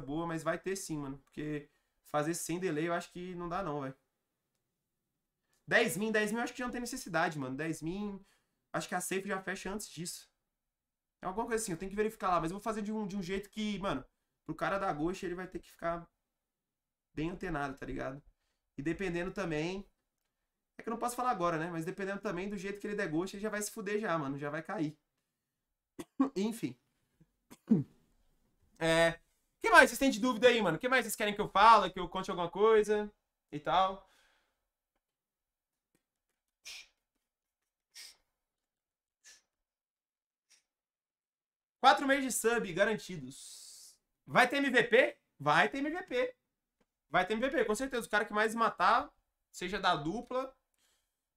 boa, mas vai ter sim, mano. Porque fazer sem delay eu acho que não dá, não, velho. 10 mil, 10 mil eu acho que não tem necessidade, mano. 10 mil acho que a safe já fecha antes disso. É alguma coisa assim, eu tenho que verificar lá, mas eu vou fazer de um, de um jeito que, mano, pro cara da gosto ele vai ter que ficar bem antenado, tá ligado? E dependendo também. É que eu não posso falar agora, né? Mas dependendo também do jeito que ele der gosto, ele já vai se fuder já, mano. Já vai cair. Enfim. É. O que mais? Vocês têm de dúvida aí, mano? O que mais vocês querem que eu fale? Que eu conte alguma coisa e tal? Quatro meses de sub garantidos. Vai ter MVP? Vai ter MVP. Vai ter MVP, com certeza. O cara que mais matar, seja da dupla,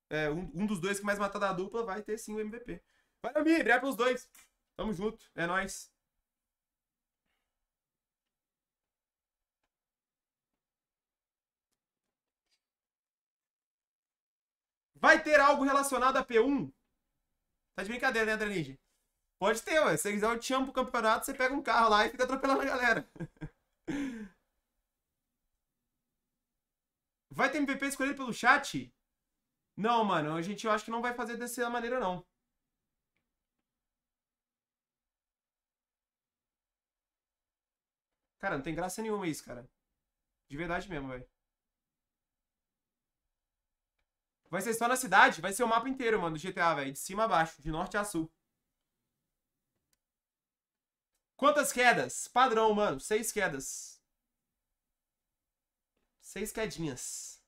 é, um, um, dos dois que mais matar da dupla, vai ter sim o MVP. Valeu, Mi. Obrigado pelos dois. Tamo junto. É nóis. Vai ter algo relacionado a P1? Tá de brincadeira, né, Adrenid? Pode ter, ué. Se você quiser, o champ pro campeonato, você pega um carro lá e fica atropelando a galera. Vai ter MVP escolhido pelo chat? Não, mano. A gente eu acho que não vai fazer dessa maneira, não. Cara, não tem graça nenhuma isso, cara. De verdade mesmo, velho. Vai ser só na cidade, vai ser o mapa inteiro, mano, do GTA, velho. De cima a baixo, de norte a sul. Quantas quedas? Padrão, mano. Seis quedas. Seis quedinhas.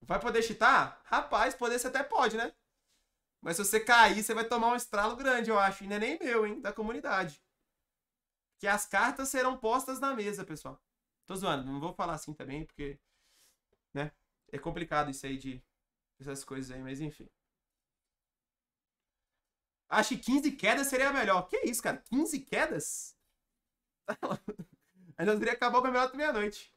Vai poder chitar? Rapaz, poder você até pode, né? Mas se você cair, você vai tomar um estralo grande, eu acho. E não é nem meu, hein? Da comunidade. Que as cartas serão postas na mesa, pessoal. Tô zoando, não vou falar assim também, porque né? É complicado isso aí de essas coisas aí, mas enfim. Acho que 15 quedas seria melhor. Que isso, cara? 15 quedas? nós teria acabar o campeonato meia-noite.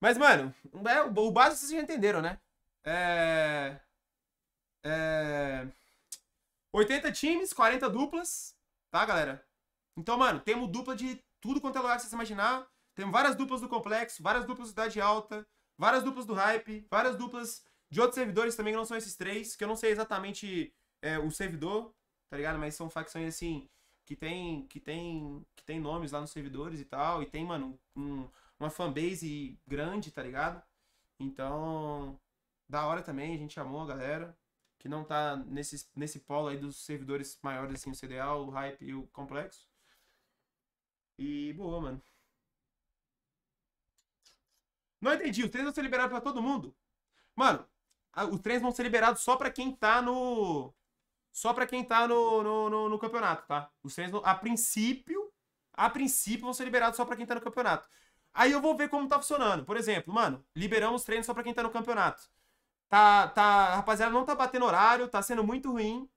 Mas, mano, é, o básico vocês já entenderam, né? É... É... 80 times, 40 duplas, tá, galera? Então, mano, temos dupla de tudo quanto é lugar que vocês imaginar. Tem várias duplas do complexo, várias duplas da cidade alta, várias duplas do hype, várias duplas de outros servidores também que não são esses três, que eu não sei exatamente é, o servidor, tá ligado? Mas são facções assim que tem que tem que tem nomes lá nos servidores e tal, e tem, mano, um, uma fanbase grande, tá ligado? Então, da hora também, a gente amou a galera que não tá nesse, nesse polo aí dos servidores maiores, assim, o CDA, o Hype e o Complexo. E boa, mano. Não entendi. Os trens vão ser liberados pra todo mundo? Mano, a, os trens vão ser liberados só pra quem tá no. Só pra quem tá no, no, no, no campeonato, tá? Os trens a princípio, a princípio vão ser liberados só pra quem tá no campeonato. Aí eu vou ver como tá funcionando. Por exemplo, mano, liberamos treinos só pra quem tá no campeonato. Tá, tá, rapaziada não tá batendo horário, tá sendo muito ruim.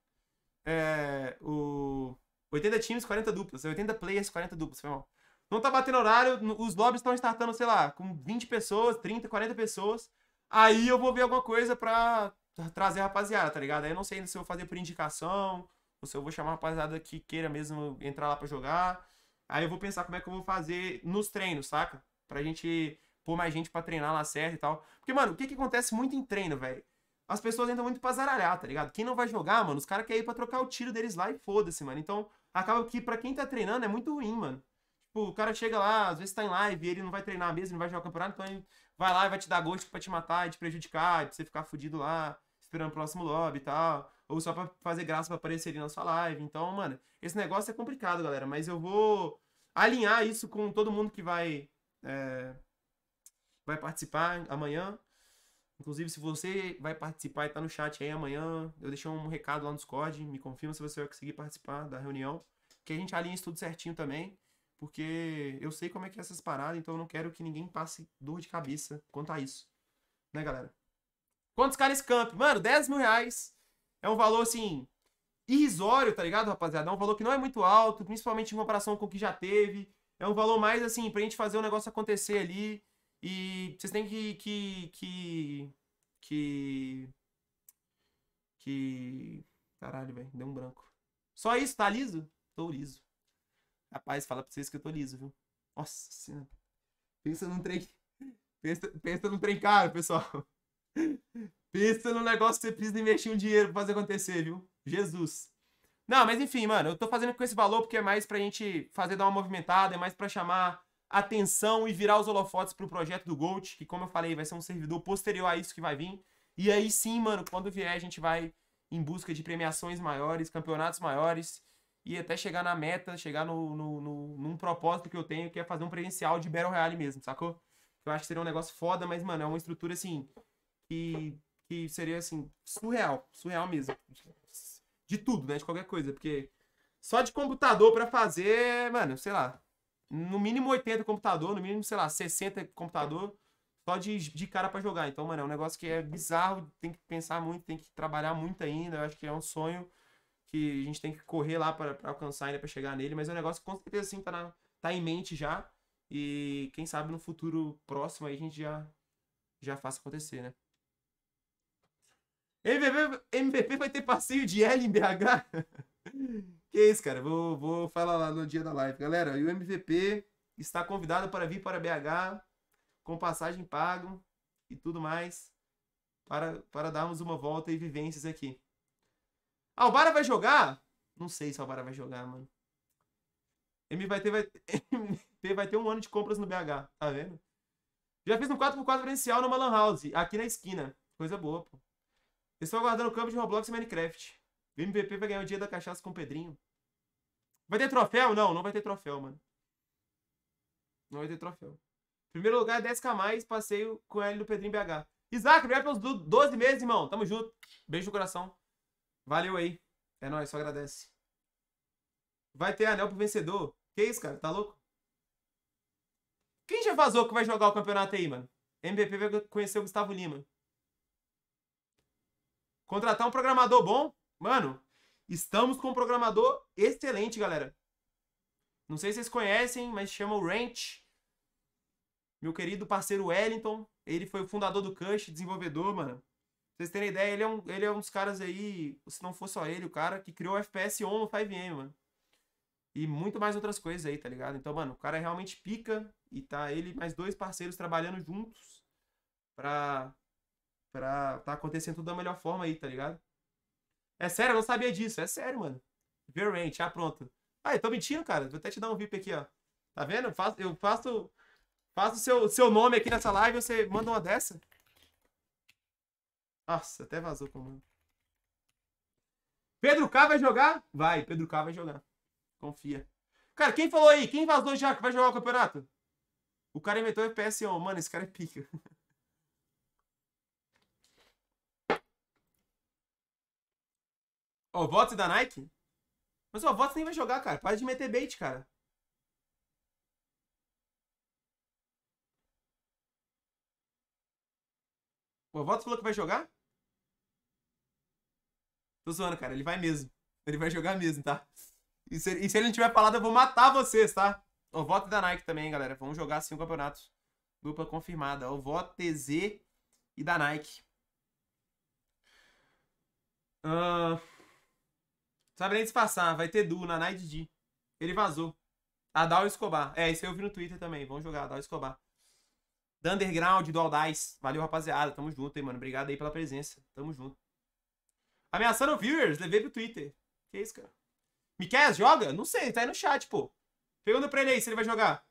É, o 80 times, 40 duplas. 80 players, 40 duplas, foi mal. Não tá batendo horário, os lobbies estão startando, sei lá, com 20 pessoas, 30, 40 pessoas. Aí eu vou ver alguma coisa pra trazer a rapaziada, tá ligado? Aí eu não sei se eu vou fazer por indicação, ou se eu vou chamar a rapaziada que queira mesmo entrar lá pra jogar. Aí eu vou pensar como é que eu vou fazer nos treinos, saca? Pra gente pôr mais gente pra treinar lá certo e tal. Porque, mano, o que que acontece muito em treino, velho? As pessoas entram muito pra zaralhar, tá ligado? Quem não vai jogar, mano, os caras querem ir pra trocar o tiro deles lá e foda-se, mano. Então, acaba que pra quem tá treinando é muito ruim, mano. Tipo, o cara chega lá, às vezes tá em live, ele não vai treinar mesmo, não vai jogar o campeonato, então ele vai lá e vai te dar gosto pra te matar e te prejudicar, e pra você ficar fudido lá, esperando o próximo lobby e tal. Ou só pra fazer graça pra aparecer ali na sua live. Então, mano, esse negócio é complicado, galera. Mas eu vou alinhar isso com todo mundo que vai. É, vai participar amanhã. Inclusive, se você vai participar e tá no chat aí amanhã, eu deixei um recado lá no Discord, me confirma se você vai conseguir participar da reunião. Que a gente alinha isso tudo certinho também porque eu sei como é que é essas paradas, então eu não quero que ninguém passe dor de cabeça quanto a isso. Né, galera? Quantos caras camp? Mano, 10 mil reais é um valor, assim, irrisório, tá ligado, rapaziada? É um valor que não é muito alto, principalmente em comparação com o que já teve. É um valor mais, assim, pra gente fazer o negócio acontecer ali. E vocês têm que. que. que. que. que... Caralho, velho, deu um branco. Só isso, tá liso? Tô liso. Rapaz, fala pra vocês que eu tô liso, viu? Nossa senhora. Pensa num trem. Pensa, pensa num trem caro, pessoal. Pensa num negócio que você precisa investir um dinheiro pra fazer acontecer, viu? Jesus. Não, mas enfim, mano, eu tô fazendo com esse valor porque é mais pra gente fazer dar uma movimentada, é mais pra chamar atenção e virar os holofotes pro projeto do Gold, que como eu falei, vai ser um servidor posterior a isso que vai vir. E aí sim, mano, quando vier a gente vai em busca de premiações maiores, campeonatos maiores e até chegar na meta, chegar no, no, no, num propósito que eu tenho, que é fazer um presencial de Battle Royale mesmo, sacou? Eu acho que seria um negócio foda, mas, mano, é uma estrutura, assim, que, que seria, assim, surreal. Surreal mesmo. De tudo, né? De qualquer coisa. Porque só de computador para fazer, mano, sei lá. No mínimo 80 computador, no mínimo, sei lá, 60 computador. Só de, de cara para jogar. Então, mano, é um negócio que é bizarro. Tem que pensar muito, tem que trabalhar muito ainda. Eu acho que é um sonho que a gente tem que correr lá para alcançar ainda, para chegar nele, mas é um negócio que com certeza sim tá, na, tá em mente já. E quem sabe no futuro próximo aí a gente já, já faça acontecer, né? MVP, MVP vai ter passeio de L em BH? que isso, cara? Vou, vou falar lá no dia da live. Galera, e o MVP está convidado para vir para BH com passagem paga e tudo mais para, para darmos uma volta e vivências aqui. Albara vai jogar? Não sei se Albara vai jogar, mano. MB vai ter, vai, vai ter um ano de compras no BH, tá vendo? Já fiz um 4x4 presencial numa Lan House, aqui na esquina. Coisa boa, pô. Estou aguardando o campo de Roblox e Minecraft. O MVP vai ganhar o dia da cachaça com o Pedrinho. Vai ter troféu? Não, não vai ter troféu, mano. Não vai ter troféu. Primeiro lugar, 10k mais, passeio com ele do Pedrinho BH. Isaac, obrigado pelos 12 meses, irmão. Tamo junto. Beijo no coração. Valeu aí. É nóis, só agradece. Vai ter anel pro vencedor. Que isso, cara? Tá louco? Quem já vazou que vai jogar o campeonato aí, mano? MVP vai conhecer o Gustavo Lima. Contratar um programador bom? Mano, estamos com um programador excelente, galera. Não sei se vocês conhecem, mas chama o Ranch. Meu querido parceiro Wellington. Ele foi o fundador do Cush, desenvolvedor, mano vocês terem ideia, ele é, um, ele é um dos caras aí, se não for só ele, o cara que criou o FPS On no 5M, mano. E muito mais outras coisas aí, tá ligado? Então, mano, o cara é realmente pica e tá ele mais dois parceiros trabalhando juntos pra, pra tá acontecendo tudo da melhor forma aí, tá ligado? É sério, eu não sabia disso. É sério, mano. Verrant, ah, pronto. Ah, eu tô mentindo, cara. Vou até te dar um VIP aqui, ó. Tá vendo? Eu faço, eu faço, faço seu, seu nome aqui nessa live e você manda uma dessa. Nossa, até vazou o comando. Pedro K vai jogar? Vai, Pedro K vai jogar. Confia. Cara, quem falou aí? Quem vazou já que vai jogar o campeonato? O cara inventou FPS 1. Mano, esse cara é pica. Ó, o votos da Nike? Mas o oh, votos nem vai jogar, cara. Para de meter bait, cara. O votos falou que vai jogar? Tô zoando, cara. Ele vai mesmo. Ele vai jogar mesmo, tá? E se, e se ele não tiver falado, eu vou matar vocês, tá? O voto da Nike também, galera. Vamos jogar cinco campeonatos. Dupla confirmada. O voto TZ e da Nike. Uh... Sabe nem passar. Vai ter Du na Night D. Ele vazou. Adal Escobar. É, isso eu vi no Twitter também. Vamos jogar, Adal Escobar. Da Underground, do Aldais. Valeu, rapaziada. Tamo junto, hein, mano. Obrigado aí pela presença. Tamo junto. Ameaçando viewers, levei pro Twitter. Que isso, cara? Miquel joga? Não sei, tá aí no chat, pô. Pergunta pra ele aí se ele vai jogar.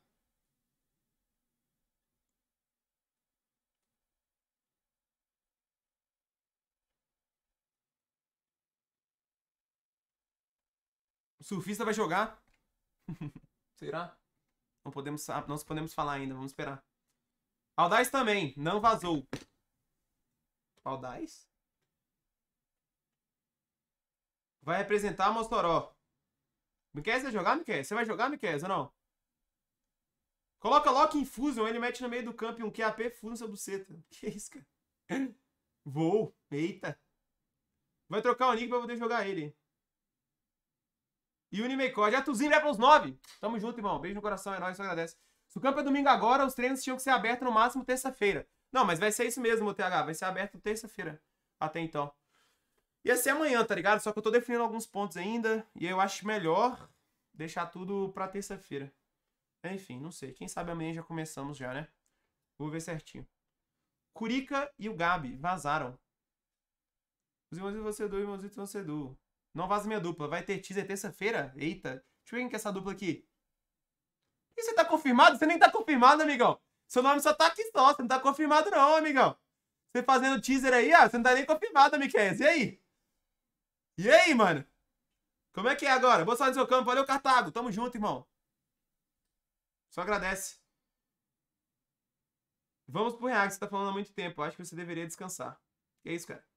O surfista vai jogar? Será? Não podemos, não podemos falar ainda, vamos esperar. Aldais também, não vazou. Aldais? Vai representar Mossoró. Miquel, vai jogar, Miquel? Você vai jogar, Miquel, ou não? Coloca Loki em Fusion, ele mete no meio do campo um QAP Fusion na sua buceta. Que isso, cara? Vou. Eita. Vai trocar o Nick pra poder jogar ele. E o Unimecord. É Tuzinho, leva os nove. Tamo junto, irmão. Beijo no coração, é nóis, só agradece. Se o campo é domingo agora, os treinos tinham que ser abertos no máximo terça-feira. Não, mas vai ser isso mesmo, TH. Vai ser aberto terça-feira. Até então. Ia ser amanhã, tá ligado? Só que eu tô definindo alguns pontos ainda. E eu acho melhor deixar tudo pra terça-feira. Enfim, não sei. Quem sabe amanhã já começamos já, né? Vou ver certinho. Curica e o Gabi vazaram. Os irmãos vão você do, irmãos vão você Não vaza minha dupla. Vai ter teaser terça-feira? Eita. Deixa eu ver quem que é essa dupla aqui. E você tá confirmado? Você nem tá confirmado, amigão. Seu nome só tá aqui só. Você não tá confirmado não, amigão. Você fazendo teaser aí, ó. Você não tá nem confirmado, Miquel. E aí? E aí, mano? Como é que é agora? Boa sorte no seu campo. Valeu, Cartago. Tamo junto, irmão. Só agradece. Vamos pro React, você tá falando há muito tempo. Acho que você deveria descansar. Que é isso, cara.